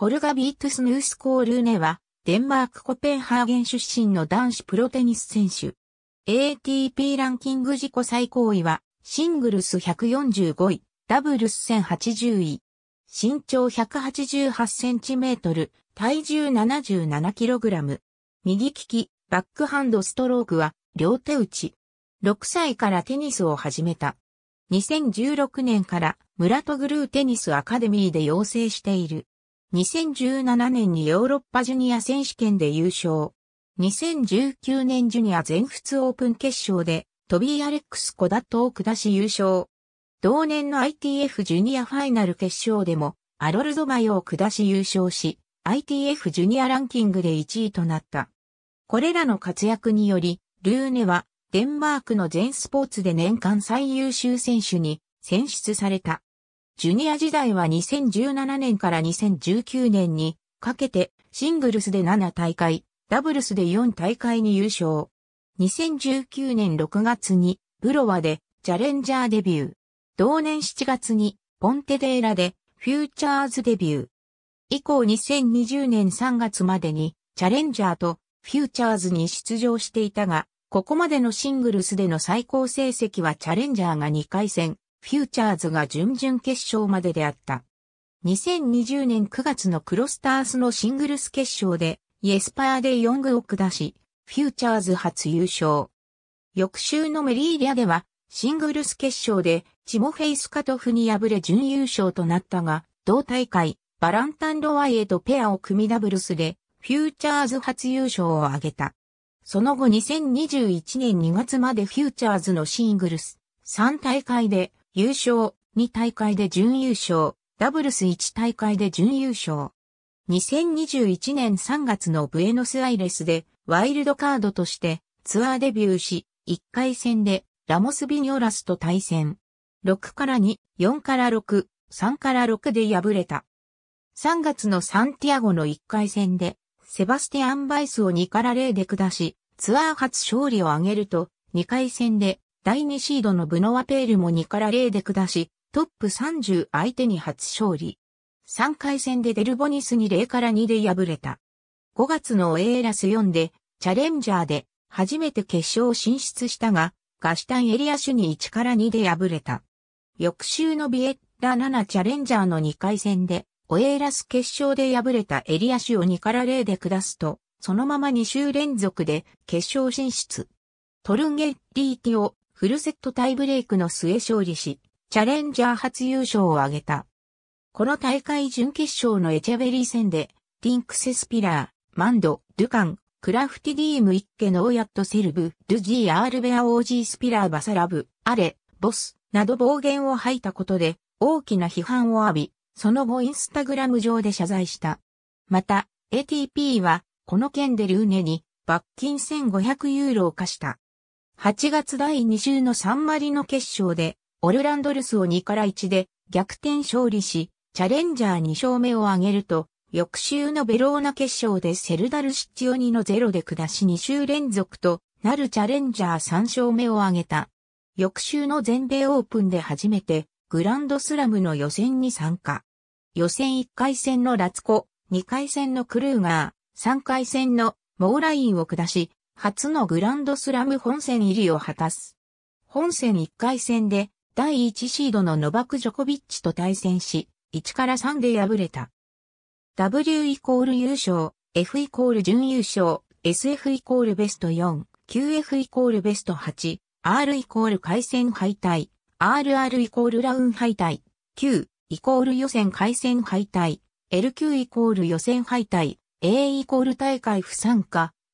ホルガ・ビートスヌースコールーネは、デンマークコペンハーゲン出身の男子プロテニス選手。ATP ランキング自己最高位は、シングルス145位、ダブルス1080位。身長188センチメートル、体重77キログラム。右利き、バックハンドストロークは、両手打ち。6歳からテニスを始めた。2016年から、村ト・グルーテニスアカデミーで養成している。2017年にヨーロッパジュニア選手権で優勝。2019年ジュニア全仏オープン決勝でトビー・アレックス・コダットを下し優勝。同年の ITF ジュニアファイナル決勝でもアロルドマヨを下し優勝し、ITF ジュニアランキングで1位となった。これらの活躍により、ルーネはデンマークの全スポーツで年間最優秀選手に選出された。ジュニア時代は2017年から2019年にかけてシングルスで7大会、ダブルスで4大会に優勝。2019年6月にブロワでチャレンジャーデビュー。同年7月にポンテデーラでフューチャーズデビュー。以降2020年3月までにチャレンジャーとフューチャーズに出場していたが、ここまでのシングルスでの最高成績はチャレンジャーが2回戦、フューチャーズが準々決勝までであった。2020年9月のクロスタースのシングルス決勝で、イエスパーで4具を下し、フューチャーズ初優勝。翌週のメリーリアでは、シングルス決勝で、チモフェイスカトフに敗れ準優勝となったが、同大会、バランタン・ロワイエとペアを組みダブルスで、フューチャーズ初優勝を挙げた。その後2021年2月までフューチャーズのシングルス、3大会で、優勝、2大会で準優勝、ダブルス1大会で準優勝。2021年3月のブエノスアイレスでワイルドカードとしてツアーデビューし、1回戦でラモス・ビニョラスと対戦。6から2、4から6、3から6で敗れた。3月のサンティアゴの1回戦で、セバスティアン・バイスを2から0で下し、ツアー初勝利を挙げると、2回戦で第2シードのブノワペールも2から0で下し、トップ30相手に初勝利。3回戦でデルボニスに0から2で敗れた。5月のエーラス4で、チャレンジャーで、初めて決勝進出したが、ガシタンエリア種に1から2で敗れた。翌週のビエッラ7チャレンジャーの2回戦で、オエーラス決勝で敗れたエリア種を2から0で下すと、そのまま2週連続で決勝進出。トルンゲッリーティオ、フルセットタイブレイクの末勝利し、チャレンジャー初優勝を挙げた。この大会準決勝のエチェベリー戦で、ィンクセスピラー、マンド、ドゥカン、クラフティディーム一家のノーヤットセルブ、ドゥジーアールベアオージースピラーバサラブ、アレ、ボス、など暴言を吐いたことで、大きな批判を浴び、その後インスタグラム上で謝罪した。また、ATP は、この件でルーネに、罰金1500ユーロを課した。8月第2週のサンマリの決勝で、オルランドルスを2から1で逆転勝利し、チャレンジャー2勝目を挙げると、翌週のベローナ決勝でセルダルシッチオニの0で下し2週連続となるチャレンジャー3勝目を挙げた。翌週の全米オープンで初めてグランドスラムの予選に参加。予選1回戦のラツコ、2回戦のクルーガー、3回戦のモーラインを下し、初のグランドスラム本戦入りを果たす。本戦1回戦で第1シードのノバク・ジョコビッチと対戦し、1から3で敗れた。W イコール優勝、F イコール準優勝、SF イコールベスト4、QF イコールベスト8、R イコール回戦敗退、RR イコールラウン敗退、Q イコール予選回戦敗退、LQ イコール予選敗退、A イコール大会不参加、